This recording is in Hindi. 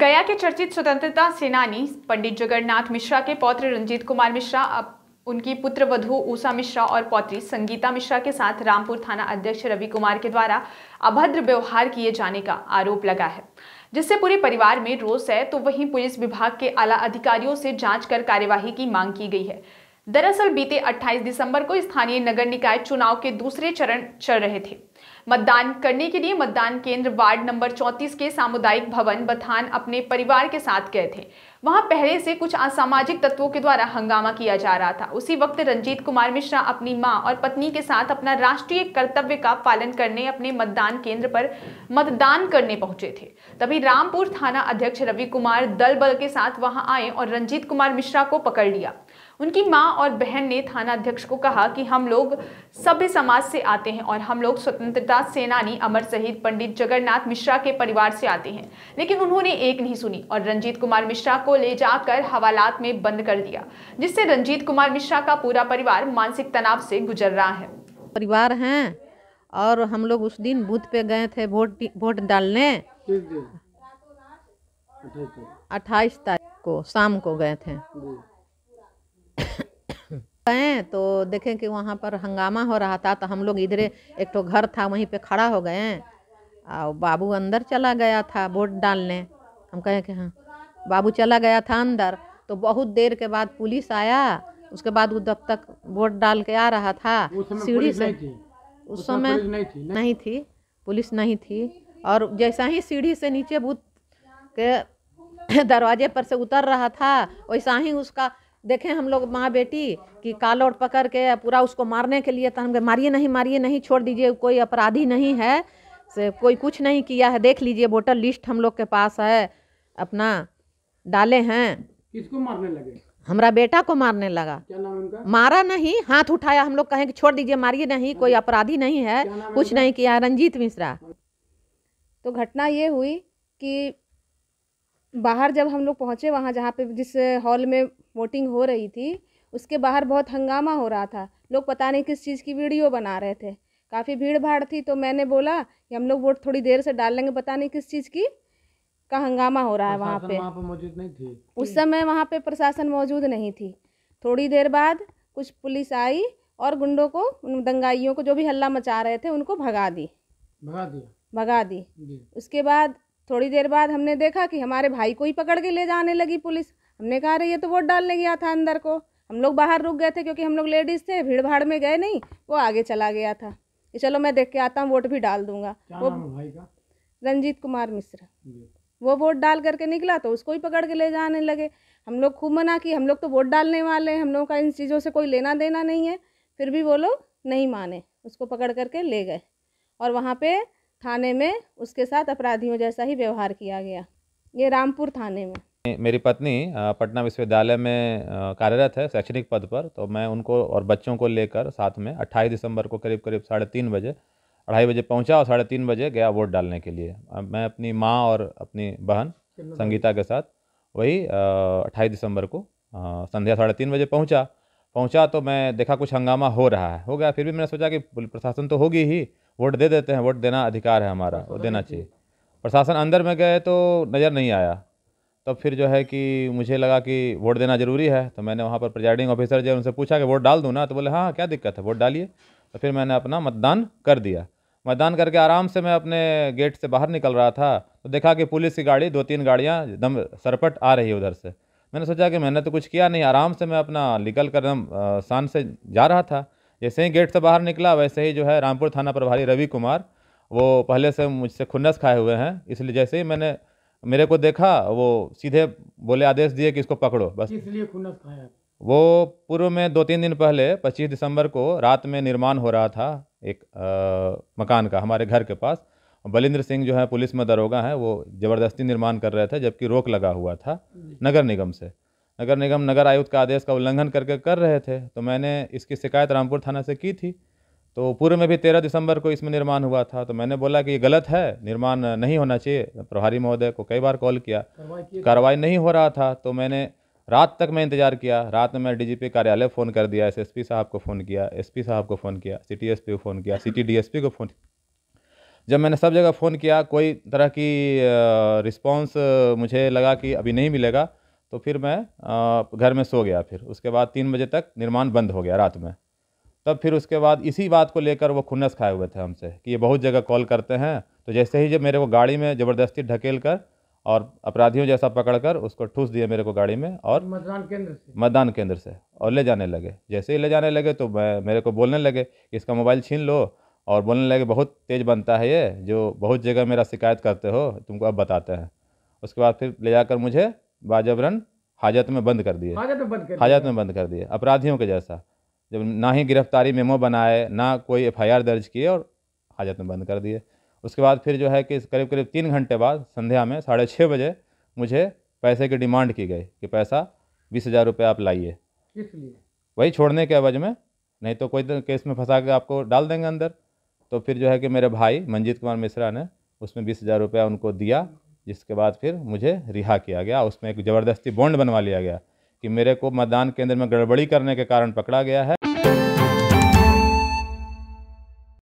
गया के चर्चित स्वतंत्रता सेनानी पंडित जगन्नाथ मिश्रा के पौत्र रंजीत कुमार मिश्रा अब उनकी पुत्र वधु ऊषा मिश्रा और पौत्री संगीता मिश्रा के साथ रामपुर थाना अध्यक्ष रवि कुमार के द्वारा अभद्र व्यवहार किए जाने का आरोप लगा है जिससे पूरे परिवार में रोष है तो वहीं पुलिस विभाग के आला अधिकारियों से जांच कर कार्यवाही की मांग की गई है दरअसल बीते 28 दिसंबर को स्थानीय नगर निकाय चुनाव के दूसरे चरण चल रहे थे मतदान करने के लिए मतदान केंद्र वार्ड नंबर 34 के सामुदायिक भवन बथान अपने परिवार के साथ गए थे वहां पहले से कुछ असामाजिक तत्वों के द्वारा हंगामा किया जा रहा था उसी वक्त रंजीत कुमार मिश्रा अपनी मां और पत्नी के साथ अपना राष्ट्रीय कर्तव्य का पालन करने अपने मतदान केंद्र पर मतदान करने पहुंचे थे तभी रामपुर थाना अध्यक्ष रवि कुमार दल बल के साथ वहां आए और रंजीत कुमार मिश्रा को पकड़ लिया उनकी माँ और बहन ने थाना अध्यक्ष को कहा कि हम लोग सभ्य समाज से आते हैं और हम लोग स्वतंत्रता सेनानी अमर शहीद पंडित जगन्नाथ मिश्रा के परिवार से आते हैं लेकिन उन्होंने एक नहीं सुनी और रंजीत कुमार मिश्रा को ले जाकर हवालात में बंद कर दिया जिससे रंजीत कुमार मिश्रा का पूरा परिवार मानसिक तनाव से गुजर रहा है परिवार हैं और हम लोग उस दिन बूथ पे गए थे वोट वोट डालने अट्ठाईस तारीख को शाम को गए थे गए तो देखें कि वहाँ पर हंगामा हो रहा था तो हम लोग इधर एक तो घर था वहीं पे खड़ा हो गए और बाबू अंदर चला गया था वोट डालने हम कहें कि हाँ बाबू चला गया था अंदर तो बहुत देर के बाद पुलिस आया उसके बाद वो जब तक वोट डाल के आ रहा था सीढ़ी से उस समय नहीं थी पुलिस नहीं थी और जैसा ही सीढ़ी से नीचे बूथ के दरवाजे पर से उतर रहा था वैसा ही उसका देखें हम लोग माँ बेटी कि और पकड़ के पूरा उसको मारने के लिए तो हम मारिए नहीं मारिए नहीं छोड़ दीजिए कोई अपराधी नहीं है से कोई कुछ नहीं किया है देख लीजिए वोटर लिस्ट हम लोग के पास है अपना डाले हैं किसको मारने लगे हमारा बेटा को मारने लगा क्या नाम उनका? मारा नहीं हाथ उठाया हम लोग कहें कि छोड़ दीजिए मारिए नहीं कोई हाँ। अपराधी नहीं है कुछ नहीं किया रंजीत मिश्रा हाँ। तो घटना ये हुई कि बाहर जब हम लोग पहुँचे वहाँ जहाँ पे जिस हॉल में वोटिंग हो रही थी उसके बाहर बहुत हंगामा हो रहा था लोग पता नहीं किस चीज़ की वीडियो बना रहे थे काफ़ी भीड़ भाड़ थी तो मैंने बोला कि हम लोग वोट थोड़ी देर से डाल लेंगे पता नहीं किस चीज़ की का हंगामा हो रहा है वहाँ पे वहाँ मौजूद नहीं थी उस समय वहाँ पे प्रशासन मौजूद नहीं थी थोड़ी देर बाद कुछ पुलिस आई और गुंडों को दंगाइयों को जो भी हल्ला मचा रहे थे उनको भगा दी भगा दिया भगा दी उसके बाद थोड़ी देर बाद हमने देखा कि हमारे भाई को ही पकड़ के ले जाने लगी पुलिस हमने कहा रही ये तो वोट डालने गया था अंदर को हम लोग बाहर रुक गए थे क्योंकि हम लोग लेडीज़ थे भीड़ भाड़ में गए नहीं वो आगे चला गया था कि चलो मैं देख के आता हूँ वोट भी डाल दूंगा वो भाई का रंजीत कुमार मिश्रा वो वोट डाल करके निकला तो उसको ही पकड़ के ले जाने लगे हम लोग खूब मना कि हम लोग तो वोट डालने वाले हैं हम लोगों का इन चीज़ों से कोई लेना देना नहीं है फिर भी वो लोग नहीं माने उसको पकड़ करके ले गए और वहाँ पर थाने में उसके साथ अपराधियों जैसा ही व्यवहार किया गया ये रामपुर थाने में मेरी पत्नी पटना विश्वविद्यालय में कार्यरत है शैक्षणिक पद पर तो मैं उनको और बच्चों को लेकर साथ में 28 दिसंबर को करीब करीब साढ़े तीन बजे अढ़ाई बजे पहुंचा और साढ़े तीन बजे गया वोट डालने के लिए मैं अपनी माँ और अपनी बहन संगीता के साथ वही अट्ठाईस दिसंबर को संध्या साढ़े तीन बजे पहुँचा पहुंचा तो मैं देखा कुछ हंगामा हो रहा है हो गया फिर भी मैंने सोचा कि प्रशासन तो होगी ही वोट दे देते हैं वोट देना अधिकार है हमारा वो देना चाहिए प्रशासन अंदर में गए तो नज़र नहीं आया तब तो फिर जो है कि मुझे लगा कि वोट देना ज़रूरी है तो मैंने वहाँ पर प्रिजाइडिंग ऑफिसर जो उनसे पूछा कि वोट डाल दूँ ना तो बोले हाँ क्या दिक्कत है वोट डालिए तो फिर मैंने अपना मतदान कर दिया मतदान करके आराम से मैं अपने गेट से बाहर निकल रहा था तो देखा कि पुलिस की गाड़ी दो तीन गाड़ियाँ एकदम सरपट आ रही है उधर से मैंने सोचा कि मैंने तो कुछ किया नहीं आराम से मैं अपना निकल कर शान से जा रहा था जैसे ही गेट से बाहर निकला वैसे ही जो है रामपुर थाना प्रभारी रवि कुमार वो पहले से मुझसे खुन्नस खाए हुए हैं इसलिए जैसे ही मैंने मेरे को देखा वो सीधे बोले आदेश दिए कि इसको पकड़ो बस इसलिए खुन्नस खाया वो पूर्व में दो तीन दिन पहले 25 दिसंबर को रात में निर्माण हो रहा था एक आ, मकान का हमारे घर के पास बलिंद्र सिंह जो है पुलिस में दरोगा हैं वो ज़बरदस्ती निर्माण कर रहे थे जबकि रोक लगा हुआ था नगर निगम से नगर निगम नगर आयुक्त का आदेश का उल्लंघन करके कर रहे थे तो मैंने इसकी शिकायत रामपुर थाना से की थी तो पूर्व में भी तेरह दिसंबर को इसमें निर्माण हुआ था तो मैंने बोला कि ये गलत है निर्माण नहीं होना चाहिए प्रभारी महोदय को कई बार कॉल किया कार्रवाई नहीं हो रहा था तो मैंने रात तक मैं इंतजार किया रात में मैं डीजीपी कार्यालय फ़ोन कर दिया एसएसपी साहब को फ़ोन किया एसपी साहब को फ़ोन किया सिटी एसपी को फ़ोन किया सिटी डीएसपी को फ़ोन जब मैंने सब जगह फ़ोन किया कोई तरह की रिस्पॉन्स मुझे लगा कि अभी नहीं मिलेगा तो फिर मैं घर में सो गया फिर उसके बाद तीन बजे तक निर्माण बंद हो गया रात में तब फिर उसके बाद इसी बात को लेकर वो खुन्नस खाए हुए थे हमसे कि ये बहुत जगह कॉल करते हैं तो जैसे ही जब मेरे को गाड़ी में ज़बरदस्ती ढकेल कर और अपराधियों जैसा पकड़कर उसको ठूस दिया मेरे को गाड़ी में और मतदान केंद्र से मतदान केंद्र से और ले जाने लगे जैसे ही ले जाने लगे तो मैं मेरे को बोलने लगे कि इसका मोबाइल छीन लो और बोलने लगे बहुत तेज़ बनता है ये जो बहुत जगह मेरा शिकायत करते हो तुमको अब बताते हैं उसके बाद फिर ले जाकर मुझे बाजबरन हाजत में बंद कर दिए हाजत में बंद कर हाजत में बंद कर दिए अपराधियों के जैसा जब ना ही गिरफ्तारी मेमो बनाए ना कोई एफआईआर दर्ज किए और हाजत में बंद कर दिए उसके बाद फिर जो है कि करीब करीब तीन घंटे बाद संध्या में साढ़े छः बजे मुझे पैसे की डिमांड की गई कि पैसा बीस हज़ार रुपये आप लाइए इसलिए वही छोड़ने के अवज में नहीं तो कोई तो केस में फंसा के आपको डाल देंगे अंदर तो फिर जो है कि मेरे भाई मंजीत कुमार मिश्रा ने उसमें बीस हज़ार रुपया उनको दिया जिसके बाद फिर मुझे रिहा किया गया उसमें एक ज़बरदस्ती बॉन्ड बनवा लिया गया कि मेरे को मतदान केंद्र में गड़बड़ी करने के कारण पकड़ा गया है